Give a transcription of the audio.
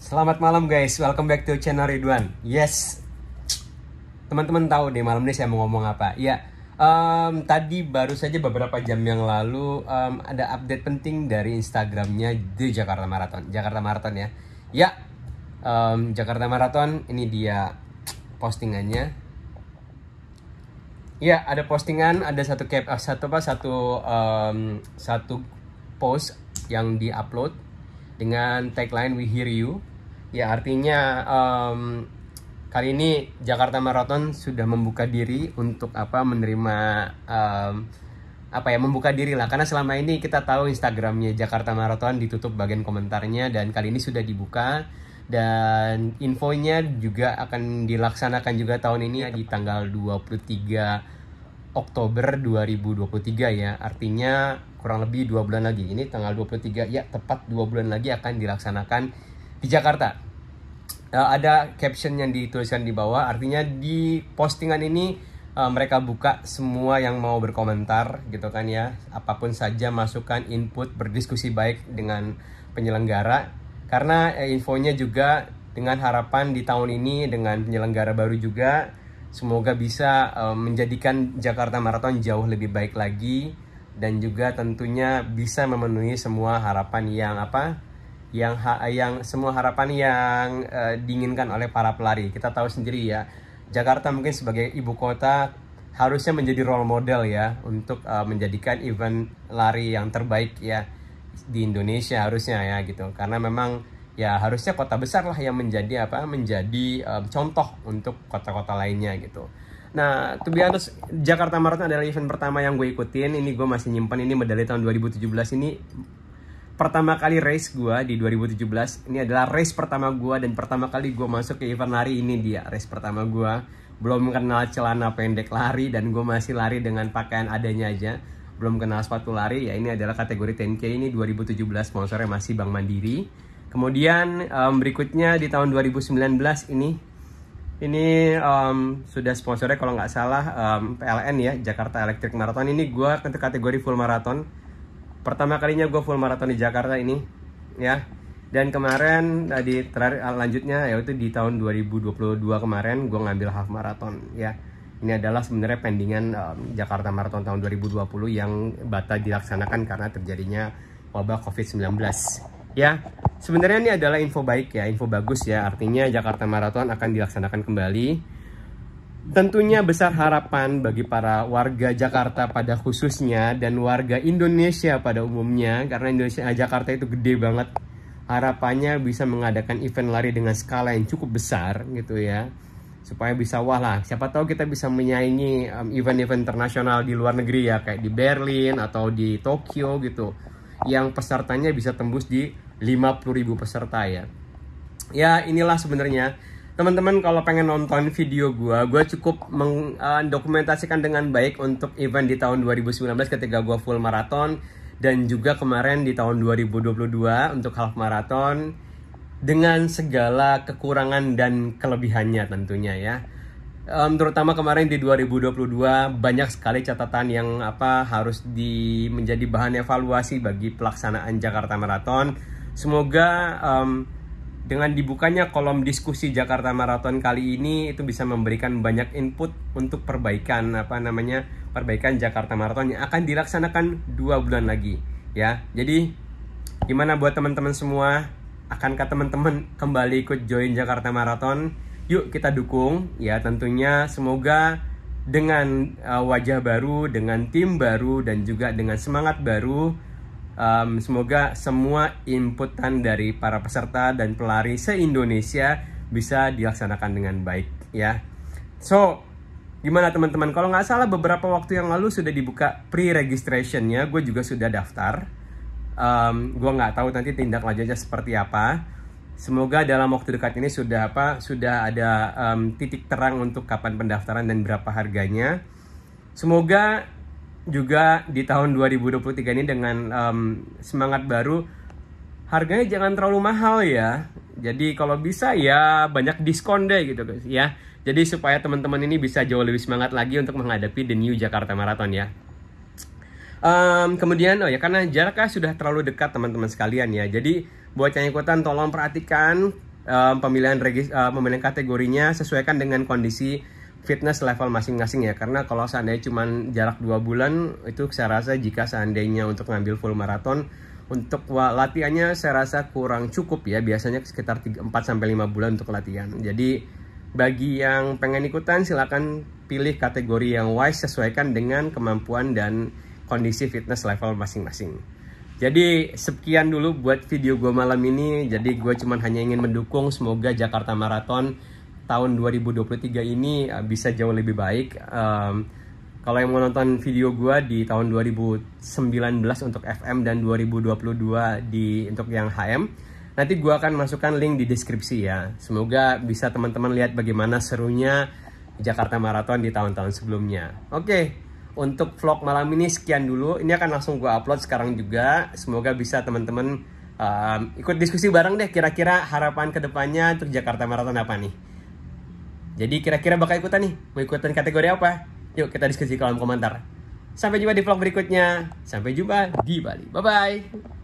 Selamat malam guys, welcome back to channel Ridwan. Yes, teman-teman tahu deh malam ini saya mau ngomong apa. Ya, um, tadi baru saja beberapa jam yang lalu um, ada update penting dari Instagramnya The Jakarta Marathon. Jakarta Marathon ya. Ya, um, Jakarta Marathon ini dia postingannya. Ya, ada postingan, ada satu cap, eh, satu apa, satu um, satu post yang diupload dengan tagline We Hear You Ya artinya um, kali ini Jakarta Marathon sudah membuka diri untuk apa menerima um, apa ya membuka diri lah karena selama ini kita tahu Instagramnya Jakarta Marathon ditutup bagian komentarnya dan kali ini sudah dibuka dan infonya juga akan dilaksanakan juga tahun ini ya, di tanggal 23 Oktober 2023 ya artinya kurang lebih dua bulan lagi ini tanggal 23 ya tepat dua bulan lagi akan dilaksanakan di Jakarta uh, ada caption yang dituliskan di bawah artinya di postingan ini uh, mereka buka semua yang mau berkomentar gitu kan ya apapun saja masukan input berdiskusi baik dengan penyelenggara karena uh, infonya juga dengan harapan di tahun ini dengan penyelenggara baru juga semoga bisa uh, menjadikan Jakarta Marathon jauh lebih baik lagi dan juga tentunya bisa memenuhi semua harapan yang apa yang ha yang semua harapan yang uh, diinginkan oleh para pelari. Kita tahu sendiri ya, Jakarta mungkin sebagai ibu kota harusnya menjadi role model ya untuk uh, menjadikan event lari yang terbaik ya di Indonesia harusnya ya gitu. Karena memang ya harusnya kota besar lah yang menjadi apa menjadi um, contoh untuk kota-kota lainnya gitu. Nah, to be honest, Jakarta Marathon adalah event pertama yang gue ikutin. Ini gue masih nyimpan ini medali tahun 2017 ini pertama kali race gue di 2017 ini adalah race pertama gue dan pertama kali gue masuk ke event lari ini dia race pertama gue belum kenal celana pendek lari dan gue masih lari dengan pakaian adanya aja belum kenal sepatu lari ya ini adalah kategori 10k ini 2017 sponsornya masih Bank Mandiri kemudian um, berikutnya di tahun 2019 ini ini um, sudah sponsornya kalau nggak salah um, PLN ya Jakarta Electric Marathon ini gue ke kategori full marathon pertama kalinya gue full maraton di Jakarta ini ya dan kemarin tadi nah, terakhir ah, lanjutnya yaitu di tahun 2022 kemarin gue ngambil half marathon ya ini adalah sebenarnya pendingan um, Jakarta Marathon tahun 2020 yang batal dilaksanakan karena terjadinya wabah COVID-19 ya sebenarnya ini adalah info baik ya info bagus ya artinya Jakarta Marathon akan dilaksanakan kembali Tentunya besar harapan bagi para warga Jakarta pada khususnya dan warga Indonesia pada umumnya karena Indonesia eh, Jakarta itu gede banget. Harapannya bisa mengadakan event lari dengan skala yang cukup besar gitu ya. Supaya bisa wah lah, siapa tahu kita bisa menyaingi event-event internasional di luar negeri ya kayak di Berlin atau di Tokyo gitu. Yang pesertanya bisa tembus di 50.000 peserta ya. Ya inilah sebenarnya teman-teman kalau pengen nonton video gue, gue cukup mendokumentasikan dengan baik untuk event di tahun 2019 ketika gue full maraton dan juga kemarin di tahun 2022 untuk half maraton dengan segala kekurangan dan kelebihannya tentunya ya. Um, terutama kemarin di 2022 banyak sekali catatan yang apa harus di menjadi bahan evaluasi bagi pelaksanaan Jakarta Marathon. Semoga um, dengan dibukanya kolom diskusi Jakarta Marathon kali ini itu bisa memberikan banyak input untuk perbaikan apa namanya perbaikan Jakarta Marathon yang akan dilaksanakan dua bulan lagi ya. Jadi gimana buat teman-teman semua? Akankah teman-teman kembali ikut join Jakarta Marathon? Yuk kita dukung ya tentunya semoga dengan eh, wajah baru, dengan tim baru dan juga dengan semangat baru Um, semoga semua inputan dari para peserta dan pelari se-Indonesia bisa dilaksanakan dengan baik ya. So, gimana teman-teman? Kalau nggak salah beberapa waktu yang lalu sudah dibuka pre-registrationnya, gue juga sudah daftar. Um, gue nggak tahu nanti tindak lanjutnya seperti apa. Semoga dalam waktu dekat ini sudah apa sudah ada um, titik terang untuk kapan pendaftaran dan berapa harganya. Semoga juga di tahun 2023 ini dengan um, semangat baru harganya jangan terlalu mahal ya jadi kalau bisa ya banyak diskon deh gitu guys ya jadi supaya teman-teman ini bisa jauh lebih semangat lagi untuk menghadapi the new Jakarta Marathon ya um, kemudian oh ya karena jaraknya sudah terlalu dekat teman-teman sekalian ya jadi buat yang ikutan tolong perhatikan um, pemilihan regis, uh, pemilihan kategorinya sesuaikan dengan kondisi fitness level masing-masing ya karena kalau seandainya cuma jarak dua bulan itu saya rasa jika seandainya untuk ngambil full marathon untuk latihannya saya rasa kurang cukup ya biasanya sekitar 4 sampai 5 bulan untuk latihan jadi bagi yang pengen ikutan silahkan pilih kategori yang wise sesuaikan dengan kemampuan dan kondisi fitness level masing-masing jadi sekian dulu buat video gue malam ini jadi gue cuman hanya ingin mendukung semoga Jakarta Marathon tahun 2023 ini eh, bisa jauh lebih baik. Um, kalau yang mau nonton video gue di tahun 2019 untuk FM dan 2022 di untuk yang HM, nanti gue akan masukkan link di deskripsi ya. Semoga bisa teman-teman lihat bagaimana serunya Jakarta Marathon di tahun-tahun sebelumnya. Oke, okay, untuk vlog malam ini sekian dulu. Ini akan langsung gue upload sekarang juga. Semoga bisa teman-teman um, ikut diskusi bareng deh kira-kira harapan kedepannya untuk Jakarta Marathon apa nih. Jadi kira-kira bakal ikutan nih? Mau ikutan kategori apa? Yuk kita diskusi kolom komentar. Sampai jumpa di vlog berikutnya. Sampai jumpa di Bali. Bye-bye.